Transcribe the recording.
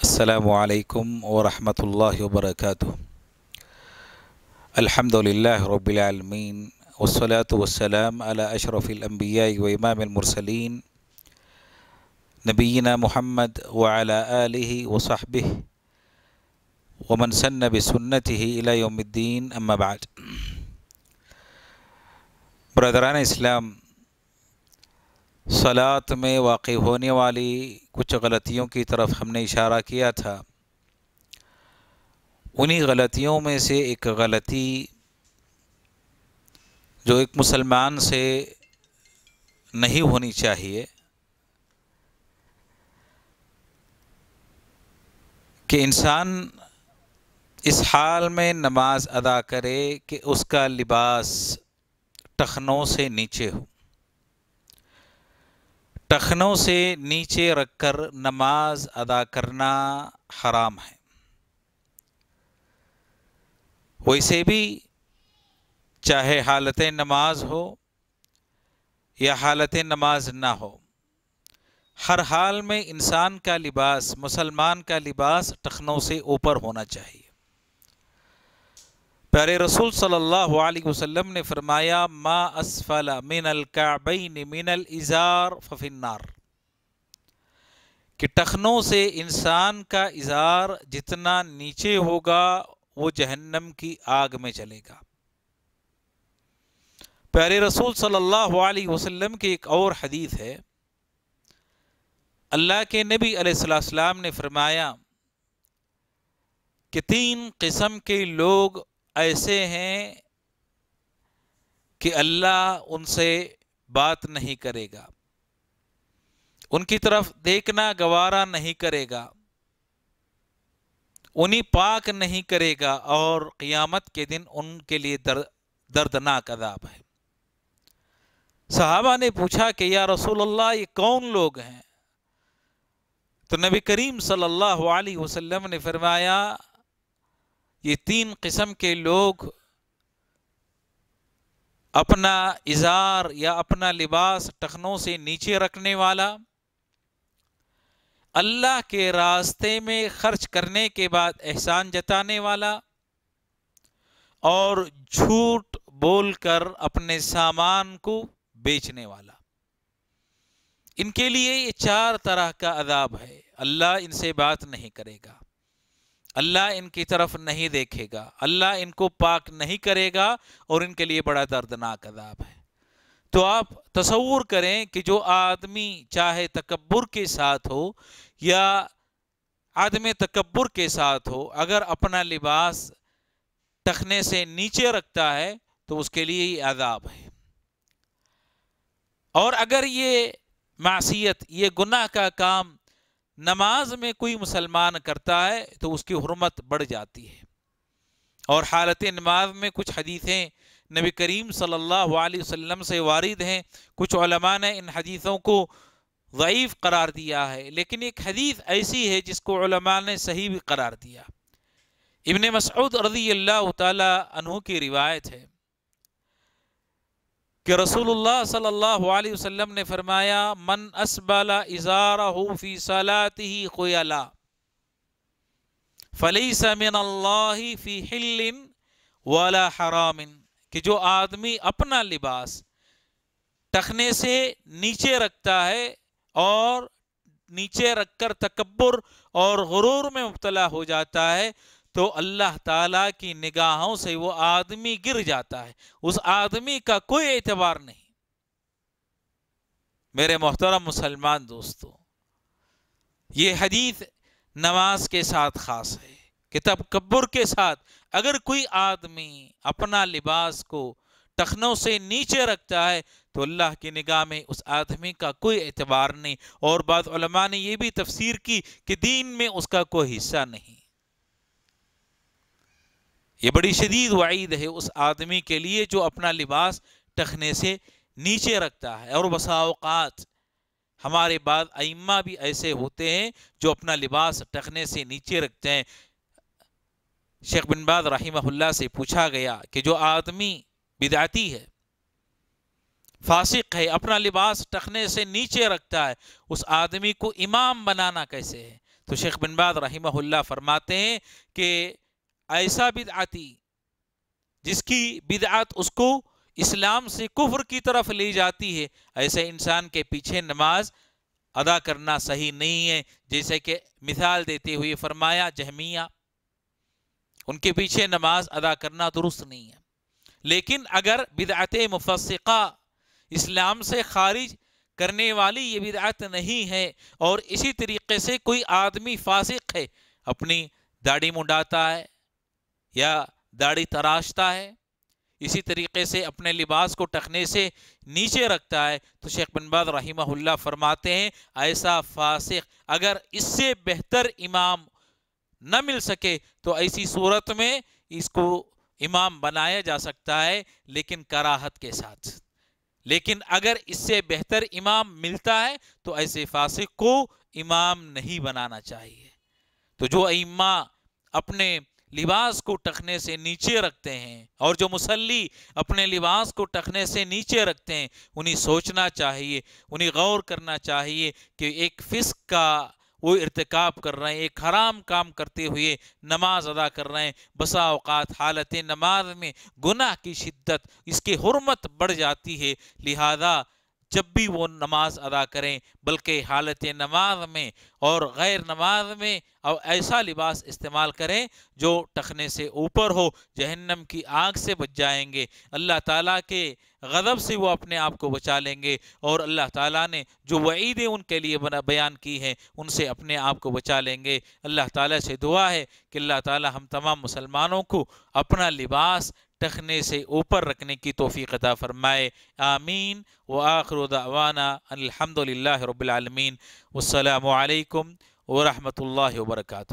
السلام عليكم ورحمة الله وبركاته الحمد لله رب العالمين والصلاة والسلام على أشرف الأنبياء وإمام المرسلين نبينا محمد وعلى آله وصحبه ومن سن بسنته إلى يوم الدين أما بعد برادران إسلام सलात में वाक़ होने वाली कुछ गलतियों की तरफ हमने इशारा किया था उन्हीं गलतियों में से एक गलती जो एक मुसलमान से नहीं होनी चाहिए कि इंसान इस हाल में नमाज अदा करे कि उसका लिबास टखनों से नीचे हो टखनों से नीचे रखकर नमाज अदा करना हराम है वैसे भी चाहे हालत नमाज हो या हालत नमाज ना हो हर हाल में इंसान का लिबास मुसलमान का लिबास टखनों से ऊपर होना चाहिए प्यारे रसूल सल्लल्लाहु अलैहि वसल्लम ने फरमाया मा असफल मिनल काबिन मिनल इज़ार फफिनार कि टखनों से इंसान का इज़ार जितना नीचे होगा वो जहन्नम की आग में चलेगा प्यारे रसूल सल्लल्लाहु अलैहि वसल्लम की एक और हदीस है अल्लाह के नबी अलैहिस्सलाम ने फरमाया कि तीन किस्म के लोग ऐसे हैं कि अल्लाह उनसे बात नहीं करेगा उनकी तरफ देखना गवारा नहीं करेगा उन्हीं पाक नहीं करेगा और क़ियामत के दिन उनके लिए दर्द दर्दनाक अदाब है सहाबा ने पूछा कि या रसूल अल्लाह ये कौन लोग हैं तो नबी करीम सल्लल्लाहु अलैहि वसल्लम ने फरमाया ये तीन किस्म के लोग अपना इज़ार या अपना लिबास टखनों से नीचे रखने वाला अल्लाह के रास्ते में खर्च करने के बाद एहसान जताने वाला और झूठ बोलकर अपने सामान को बेचने वाला इनके लिए ये चार तरह का अदाब है अल्लाह इनसे बात नहीं करेगा अल्लाह इनकी तरफ नहीं देखेगा अल्लाह इनको पाक नहीं करेगा और इनके लिए बड़ा दर्दनाक अदाब है तो आप तस्वूर करें कि जो आदमी चाहे तकबर के साथ हो या आदम तकबर के साथ हो अगर अपना लिबास टखने से नीचे रखता है तो उसके लिए ही आदाब है और अगर ये मासीत ये गुनाह का काम नमाज में कोई मुसलमान करता है तो उसकी हरमत बढ़ जाती है और हालत नमाज में कुछ हदीसें नबी करीम सल्लल्लाहु अलैहि वसल्लम से वारिद हैं कुछ ने इन हदीसों को ज़यीफ़ करार दिया है लेकिन एक हदीस ऐसी है जिसको ने सही भी करार दिया इबन मसऊद रजी अल्लाह तु की रिवायत है कि रसूलुल्लाह सल्लल्लाहु अलैहि वसल्लम ने फरमाया मन असबला इज़ारा फ़ी सलाती कोयला फ़ली समिन फ़ी हिलिन वाला हरामिन कि जो आदमी अपना लिबास टखने से नीचे रखता है और नीचे रखकर तकबर और गुरूर में मुबतला हो जाता है तो अल्लाह ताला की निगाहों से वो आदमी गिर जाता है उस आदमी का कोई एतबार नहीं मेरे मोहतरम मुसलमान दोस्तों ये हदीस नमाज के साथ ख़ास है कि कब्बर के साथ अगर कोई आदमी अपना लिबास को टखनों से नीचे रखता है तो अल्लाह की निगाह में उस आदमी का कोई एतबार नहीं और बाद ने यह भी तफसीर की कि दीन में उसका कोई हिस्सा नहीं ये बड़ी शदीद वाइद है उस आदमी के लिए जो अपना लिबास टखने से नीचे रखता है और बसाओकात हमारे बाद आइम्मा भी ऐसे होते हैं जो अपना लिबास टखने से नीचे रखते हैं शेख बिन बाज से पूछा गया कि जो आदमी बिदाती है फासिक है अपना लिबास टखने से नीचे रखता है उस आदमी को इमाम बनाना कैसे है तो शेख बिन रही फरमाते हैं कि ऐसा बिदआती जिसकी बिदआत उसको इस्लाम से कुफर की तरफ ले जाती है ऐसे इंसान के पीछे नमाज अदा करना सही नहीं है जैसे कि मिसाल देते हुए फरमाया जहमिया उनके पीछे नमाज अदा करना दुरुस्त नहीं है लेकिन अगर बिदात मुफसका इस्लाम से खारिज करने वाली ये बिदात नहीं है और इसी तरीके से कोई आदमी फासिक है अपनी दाढ़ी मुंडाता है या दाढ़ी तराशता है इसी तरीके से अपने लिबास को टखने से नीचे रखता है तो शेख बनबाद रहीमहुल्ला फरमाते हैं ऐसा फासिक अगर इससे बेहतर इमाम न मिल सके तो ऐसी सूरत में इसको इमाम बनाया जा सकता है लेकिन कराहत के साथ लेकिन अगर इससे बेहतर इमाम मिलता है तो ऐसे फासिक को इमाम नहीं बनाना चाहिए तो जो इमा अपने लिबास को टखने से नीचे रखते हैं और जो मुसल्ली अपने लिबास को टखने से नीचे रखते हैं उन्हें सोचना चाहिए उन्हें गौर करना चाहिए कि एक फिस्क का वो इरतकब कर रहे हैं एक हराम काम करते हुए नमाज अदा कर रहे हैं बसा अवकात हालत नमाज में गुनाह की शिद्दत इसकी हरमत बढ़ जाती है लिहाजा जब भी वो नमाज अदा करें बल्कि हालत नमाज में और गैर नमाज में और ऐसा लिबास इस्तेमाल करें जो टखने से ऊपर हो जहन्नम की आग से बच जाएंगे अल्लाह ताला के गज़ब से वो अपने आप को बचा लेंगे और अल्लाह ताला ने जो वईदें उनके लिए बना बयान की हैं उनसे अपने आप को बचा लेंगे अल्लाह ताला से दुआ है कि अल्लाह ताला हम तमाम मुसलमानों को अपना लिबास टखने से ऊपर रखने की तोफ़ी अदा फरमाए आमीन व आखर दावाना अलहमदिल्ला रबालमीन अल्लाम वरहमल वर्का